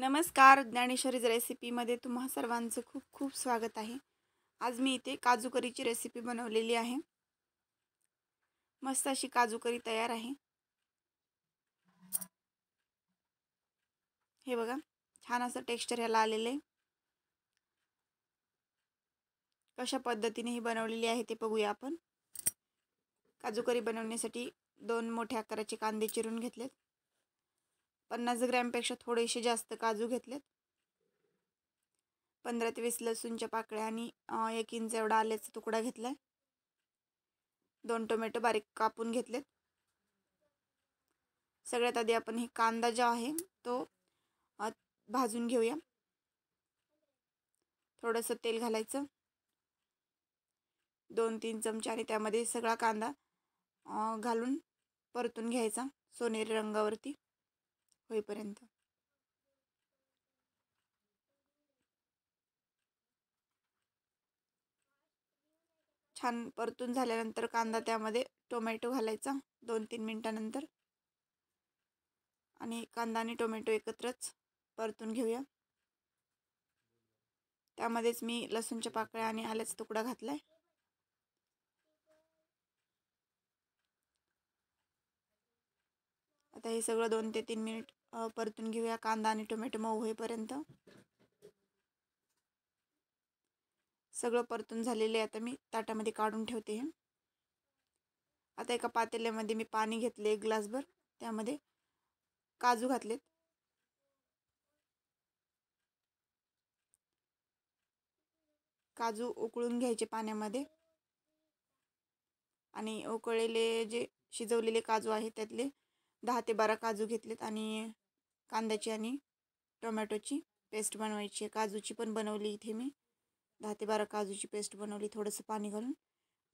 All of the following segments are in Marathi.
नमस्कार ज्ञानेश्वरीज रेसिपीमध्ये तुम्हा सर्वांचं खूप खूप स्वागत आहे आज मी इथे काजू करीची रेसिपी बनवलेली आहे मस्त अशी करी तयार आहे हे बघा छान असं टेक्स्चर ह्याला आलेलं आहे कशा पद्धतीने ही बनवलेली आहे ते बघूया आपण काजू करी बनवण्यासाठी दोन मोठ्या आकाराचे कांदे चिरून घेतलेत पन्नास ग्रॅमपेक्षा थोडेसे जास्त काजू घेतलेत पंधरा ते वीस लसूणच्या पाकळ्या आणि एक इंच एवढा आल्याचा तुकडा घेतला आहे दोन टोमॅटो बारीक कापून घेतलेत सगळ्यात आधी आपण हे कांदा जो आहे तो भाजून घेऊया थोडंसं तेल घालायचं दोन तीन चमचे आणि त्यामध्ये सगळा कांदा घालून परतून घ्यायचा सोनेरी रंगावरती होईपर्यंत छान परतून झाल्यानंतर कांदा त्यामध्ये टोमॅटो घालायचा दोन तीन मिनिटानंतर आणि कांदा आणि टोमॅटो एकत्रच परतून घेऊया त्यामध्येच मी लसूणच्या पाकळ्या आणि आल्याचा तुकडा घातलाय आता हे सगळं दोन ते तीन मिनिट परतून घेऊया कांदा आणि टोमॅटो मऊ होईपर्यंत सगळं परतून झालेले आता मी ताटामध्ये काढून ठेवते आता एका पातेल्यामध्ये मी पाणी घेतले एक ग्लासभर त्यामध्ये काजू घातलेत काजू उकळून घ्यायचे पाण्यामध्ये आणि उकळलेले जे शिजवलेले काजू आहेत त्यातले दहा ते बारा काजू घेतलेत आणि कांद्याची आणि टोमॅटोची पेस्ट बनवायची आहे काजूची पण बनवली इथे मी दहा ते बारा काजूची पेस्ट बनवली थोडंसं पाणी घालून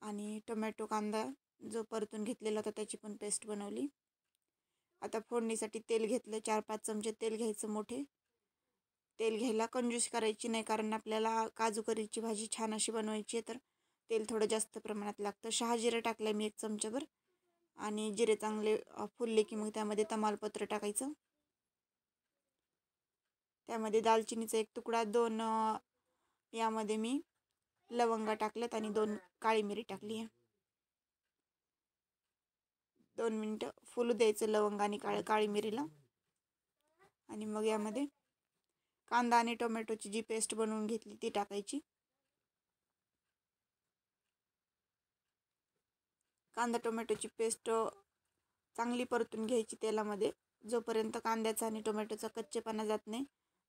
आणि टोमॅटो कांदा जो परतून घेतलेला होता त्याची पण पेस्ट बनवली आता फोडणीसाठी तेल घेतलं चार पाच चमचे तेल घ्यायचं मोठे तेल घ्यायला कंजूस करायची नाही कारण आपल्याला काजू करीची भाजी छान अशी बनवायची आहे तर तेल थोडं जास्त प्रमाणात लागतं शहा जिरं टाकलं मी एक चमचाभर आणि जिरे चांगले फुलले की मग त्यामध्ये तमालपत्र टाकायचं त्यामध्ये दालचिनीचा एक तुकडा दोन यामध्ये मी लवंगा टाकल्यात आणि दोन काळी मिरी टाकली आहे दोन मिनटं फुलू द्यायचं लवंग आणि काळ काळी मिरीला आणि मग यामध्ये कांदा आणि टोमॅटोची जी पेस्ट बनवून घेतली ती टाकायची कांदा टोमॅटोची पेस्ट चांगली परतून घ्यायची तेलामध्ये जोपर्यंत कांद्याचा आणि टोमॅटोचा कच्चेपणा जात नाही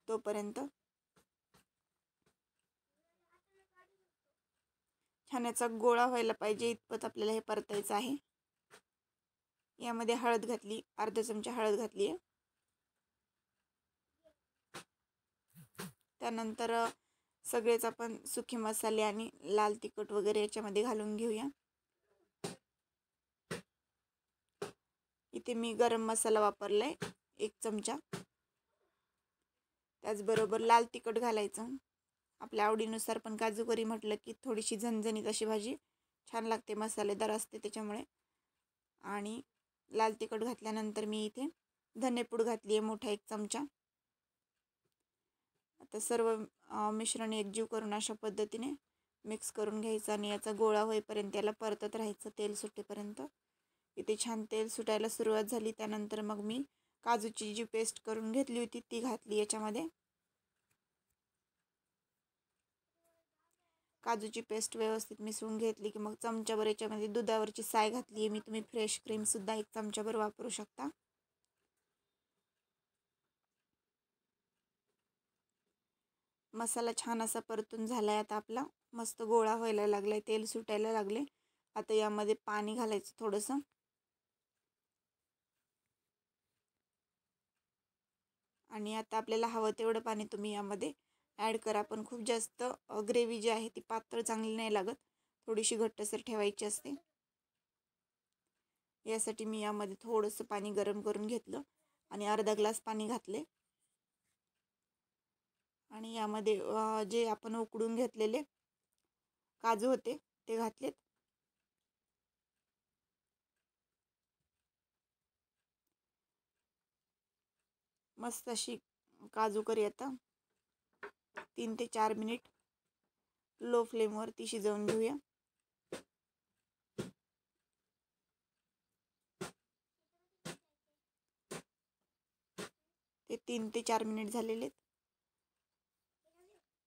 तोपर्यंत छान याचा गोळा व्हायला पाहिजे इतपत आपल्याला हे परतायचं आहे यामध्ये हळद घातली अर्धा चमचा हळद घातली आहे त्यानंतर सगळेच आपण सुके मसाले आणि लाल तिखट वगैरे याच्यामध्ये घालून घेऊया इथे मी गरम मसाला वापरलाय एक चमचा त्याचबरोबर लाल तिखट घालायचं आपल्या आवडीनुसार पण काजू करी म्हटलं की थोडीशी झणझणीत अशी भाजी छान लागते मसालेदार असते त्याच्यामुळे आणि लाल तिखट घातल्यानंतर मी इथे धनेपूड घातली आहे मोठा एक चमचा आता सर्व मिश्रण एकजीव करून अशा पद्धतीने मिक्स करून घ्यायचं आणि याचा गोळा होईपर्यंत याला परतत राहायचं तेल सुटेपर्यंत इथे छान तेल सुटायला सुरुवात झाली त्यानंतर मग मी काजूची जी पेस्ट करून घेतली होती ती घातली याच्यामध्ये काजूची पेस्ट व्यवस्थित मिसळून घेतली की मग चमच्यावर याच्यामध्ये दुधावरची साय घातली आहे मी तुम्ही फ्रेश क्रीमसुद्धा एक चमच्याभर वापरू शकता मसाला छान असा परतून झाला आहे आता आपला मस्त गोळा व्हायला लागलाय तेल सुटायला लागले आता यामध्ये पाणी घालायचं थोडंसं आणि आता आपल्याला हवं तेवढं पाणी तुम्ही यामध्ये ॲड करा पण खूप जास्त ग्रेव्ही जी आहे ती पातळ चांगली नाही लागत थोडीशी घट्टसर ठेवायची असते यासाठी मी यामध्ये थोडंसं पाणी गरम करून घेतलं आणि अर्धा ग्लास पाणी घातले आणि यामध्ये जे आपण उकडून घेतलेले काजू होते ते घातलेत मस्त अशी काजू करी आता तीन ते चार मिनिट लो फ्लेमवर ती शिजवून घेऊया ते तीन ते चार मिनिट झालेले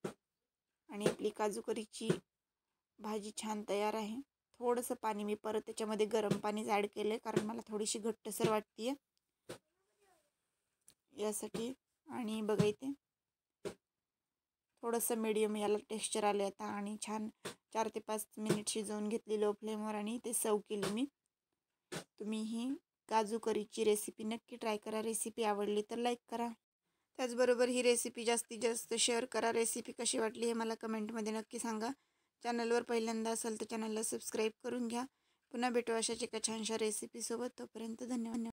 आणि आपली काजू करीची भाजी छान तयार आहे थोडंसं पाणी मी परत त्याच्यामध्ये गरम पाणीच ॲड केलं आहे कारण मला थोडीशी घट्टसर वाटते आहे यासाठी आणि बघा इथे थोडंसं मीडियम याला टेक्स्चर आले आता आणि छान चार ते पाच मिनिट शिजवून घेतली लो फ्लेमवर आणि ते सर्व केली मी तुम्ही ही काजू करीची रेसिपी नक्की ट्राय करा रेसिपी आवडली तर लाईक करा त्याचबरोबर ही रेसिपी जास्तीत जास्त शेअर करा रेसिपी कशी वाटली हे मला कमेंटमध्ये नक्की सांगा चॅनलवर पहिल्यांदा असेल तर चॅनलला सबस्क्राईब करून घ्या पुन्हा भेटू अशाच एका छानशा रेसिपीसोबत तोपर्यंत धन्यवाद